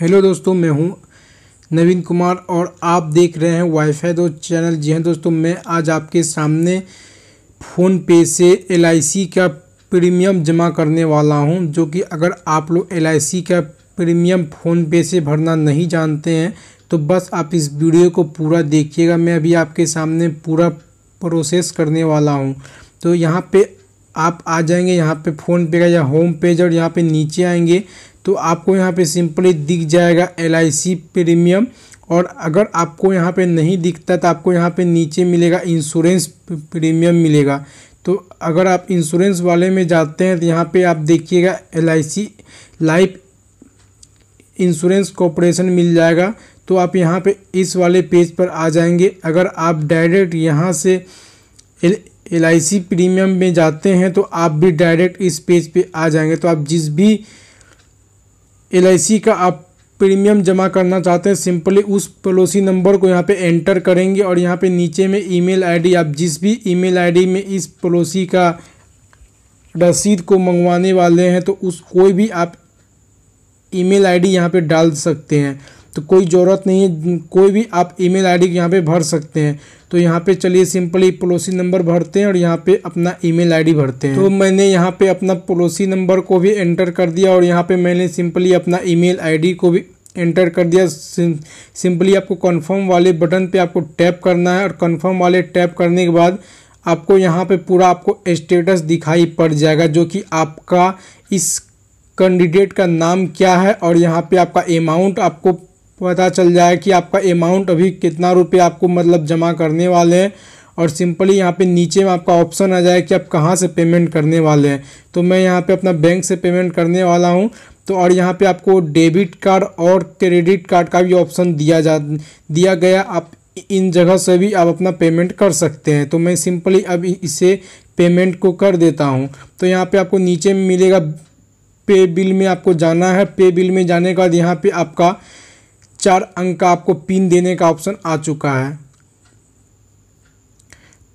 hello दोस्तों मैं हूं नवीन कुमार और आप देख रहे हैं वाईफाई दो चैनल जी हाँ दोस्तों मैं आज आपके सामने फ़ोन पे से एल का प्रीमियम जमा करने वाला हूं जो कि अगर आप लोग एल का प्रीमियम फ़ोन पे से भरना नहीं जानते हैं तो बस आप इस वीडियो को पूरा देखिएगा मैं अभी आपके सामने पूरा प्रोसेस करने वाला हूँ तो यहाँ पर आप आ जाएंगे यहाँ पे फ़ोन पे का या होम पेज और यहाँ पे नीचे आएंगे तो आपको यहाँ पे सिंपली दिख जाएगा एल प्रीमियम और अगर आपको यहाँ पे नहीं दिखता तो आपको यहाँ पे नीचे मिलेगा इंश्योरेंस प्रीमियम मिलेगा तो अगर आप इंश्योरेंस वाले में जाते हैं तो यहाँ पे आप देखिएगा एल लाइफ इंश्योरेंस कॉपोरेशन मिल जाएगा तो आप यहाँ पे इस वाले पेज पर आ जाएंगे अगर आप डायरेक्ट यहाँ से एल प्रीमियम में जाते हैं तो आप भी डायरेक्ट इस पेज पे आ जाएंगे तो आप जिस भी एल का आप प्रीमियम जमा करना चाहते हैं सिंपली उस पॉलिसी नंबर को यहाँ पे एंटर करेंगे और यहाँ पे नीचे में ईमेल आईडी आप जिस भी ईमेल आईडी में इस पॉलिसी का रसीद को मंगवाने वाले हैं तो उस कोई भी आप ईमेल आईडी यहाँ पर डाल सकते हैं तो कोई ज़रूरत नहीं है कोई भी आप ईमेल आईडी यहाँ पे भर सकते हैं तो यहाँ पे चलिए सिंपली पोलोसी नंबर भरते हैं और यहाँ पे अपना ईमेल आईडी भरते हैं तो मैंने यहाँ पे अपना पॉलिसी नंबर को भी एंटर कर दिया और यहाँ पे मैंने सिंपली अपना ईमेल आईडी को भी एंटर कर दिया सिंपली आपको कंफर्म वाले बटन पे आपको टैप करना है और कंफर्म वाले टैप करने के बाद आपको यहाँ पर पूरा आपको स्टेटस दिखाई पड़ जाएगा जो कि आपका इस कैंडिडेट का नाम क्या है और यहाँ पे आपका अमाउंट आपको पता चल जाए कि आपका अमाउंट अभी कितना रुपये आपको मतलब जमा करने वाले हैं और सिंपली यहाँ पे नीचे में आपका ऑप्शन आ जाए कि आप कहाँ से पेमेंट करने वाले हैं तो मैं यहाँ पे अपना बैंक से पेमेंट करने वाला हूँ तो और यहाँ पे आपको डेबिट कार्ड और क्रेडिट कार्ड का भी ऑप्शन दिया जा दिया गया आप इन जगह से भी आप अपना पेमेंट कर सकते हैं तो मैं सिंपली अब इसे पेमेंट को कर देता हूँ तो यहाँ पर आपको नीचे में मिलेगा पे बिल में आपको जाना है पे बिल में जाने के बाद यहाँ पर आपका चार अंक का आपको पिन देने का ऑप्शन आ चुका है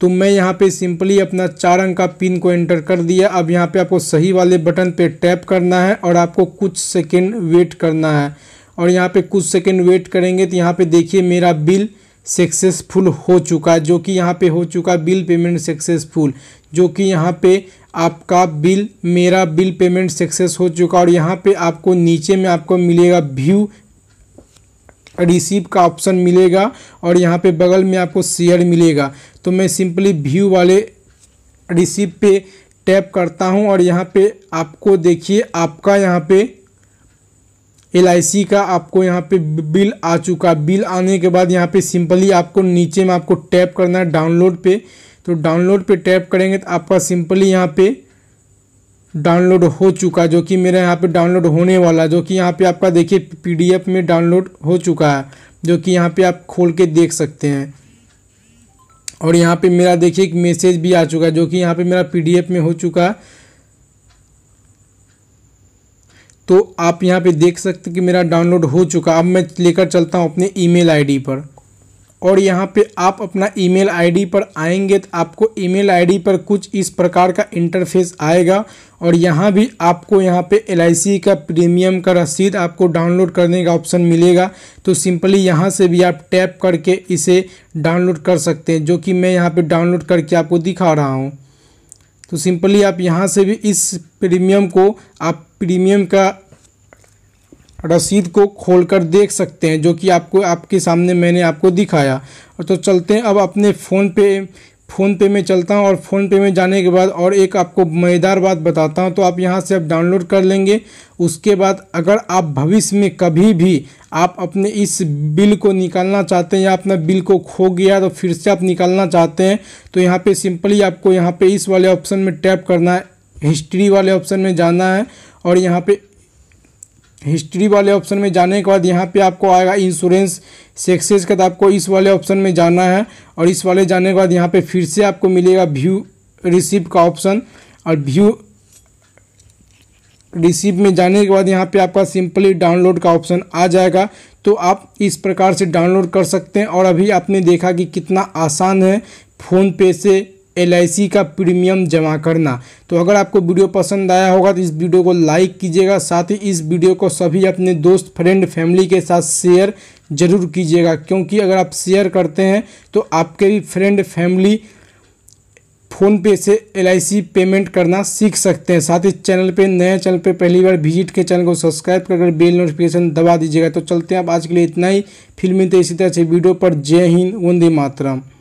तो मैं यहाँ पे सिंपली अपना चार अंक का पिन को एंटर कर दिया अब यहाँ पे आपको सही वाले बटन पे टैप करना है और आपको कुछ सेकंड वेट करना है और यहाँ पे कुछ सेकंड वेट करेंगे तो यहाँ पे देखिए मेरा बिल सक्सेसफुल हो चुका है जो कि यहाँ पे हो चुका बिल पेमेंट सक्सेसफुल जो कि यहाँ पे आपका बिल मेरा बिल पेमेंट सक्सेस हो चुका और यहाँ पे आपको नीचे में आपको मिलेगा व्यू रिसीव का ऑप्शन मिलेगा और यहाँ पे बगल में आपको शेयर मिलेगा तो मैं सिंपली व्यू वाले रिसीव पे टैप करता हूँ और यहाँ पे आपको देखिए आपका यहाँ पे एल का आपको यहाँ पे बिल आ चुका बिल आने के बाद यहाँ पे सिंपली आपको नीचे में आपको टैप करना है डाउनलोड पे तो डाउनलोड पे टैप करेंगे तो आपका सिंपली यहाँ पे डाउनलोड हो चुका जो कि मेरा यहाँ पे डाउनलोड होने वाला जो कि यहाँ पे आपका देखिए पीडीएफ में डाउनलोड हो चुका है जो कि यहाँ पे आप खोल के देख सकते हैं और यहाँ पे मेरा देखिए एक मैसेज भी आ चुका है जो कि यहाँ पे मेरा पीडीएफ में हो चुका है तो आप यहाँ पे देख सकते कि मेरा डाउनलोड हो चुका अब मैं लेकर चलता हूँ अपने ई मेल पर और यहाँ पे आप अपना ईमेल आईडी पर आएंगे तो आपको ईमेल आईडी पर कुछ इस प्रकार का इंटरफेस आएगा और यहाँ भी आपको यहाँ पे एल का प्रीमियम का रसीद आपको डाउनलोड करने का ऑप्शन मिलेगा तो सिंपली यहाँ से भी आप टैप करके इसे डाउनलोड कर सकते हैं जो कि मैं यहाँ पे डाउनलोड करके आपको दिखा रहा हूँ तो सिंपली आप यहाँ से भी इस प्रीमियम को आप प्रीमियम का रसीद को खोलकर देख सकते हैं जो कि आपको आपके सामने मैंने आपको दिखाया तो चलते हैं अब अपने फ़ोन पे फ़ोन पे में चलता हूँ और फ़ोन पे में जाने के बाद और एक आपको मज़ेदार बात बताता हूँ तो आप यहाँ से आप डाउनलोड कर लेंगे उसके बाद अगर आप भविष्य में कभी भी आप अपने इस बिल को निकालना चाहते हैं या अपना बिल को खो गया तो फिर से आप निकालना चाहते हैं तो यहाँ पे सिंपली आपको यहाँ पे इस वाले ऑप्शन में टैप करना है हिस्ट्री वाले ऑप्शन में जाना है और यहाँ पे हिस्ट्री वाले ऑप्शन में जाने के बाद यहाँ पे आपको आएगा इंश्योरेंस सेक्सेस का तो आपको इस वाले ऑप्शन में जाना है और इस वाले जाने के बाद यहाँ पे फिर से आपको मिलेगा व्यू रिसिप्ट का ऑप्शन और व्यू रिसिप्ट में जाने के बाद यहाँ पे आपका सिंपली डाउनलोड का ऑप्शन आ जाएगा तो आप इस प्रकार से डाउनलोड कर सकते हैं और अभी आपने देखा कि कितना आसान है फ़ोनपे से एल का प्रीमियम जमा करना तो अगर आपको वीडियो पसंद आया होगा तो इस वीडियो को लाइक कीजिएगा साथ ही इस वीडियो को सभी अपने दोस्त फ्रेंड फैमिली के साथ शेयर ज़रूर कीजिएगा क्योंकि अगर आप शेयर करते हैं तो आपके भी फ्रेंड फैमिली फ़ोन पे से एल पेमेंट करना सीख सकते हैं साथ ही चैनल पे नए चैनल पे पहली बार विजिट के चैनल को सब्सक्राइब करके बेल नोटिफिकेशन दबा दीजिएगा तो चलते हैं आप आज के लिए इतना ही फिल्म तो इसी तरह से वीडियो पर जय हिंद वंदे मातरम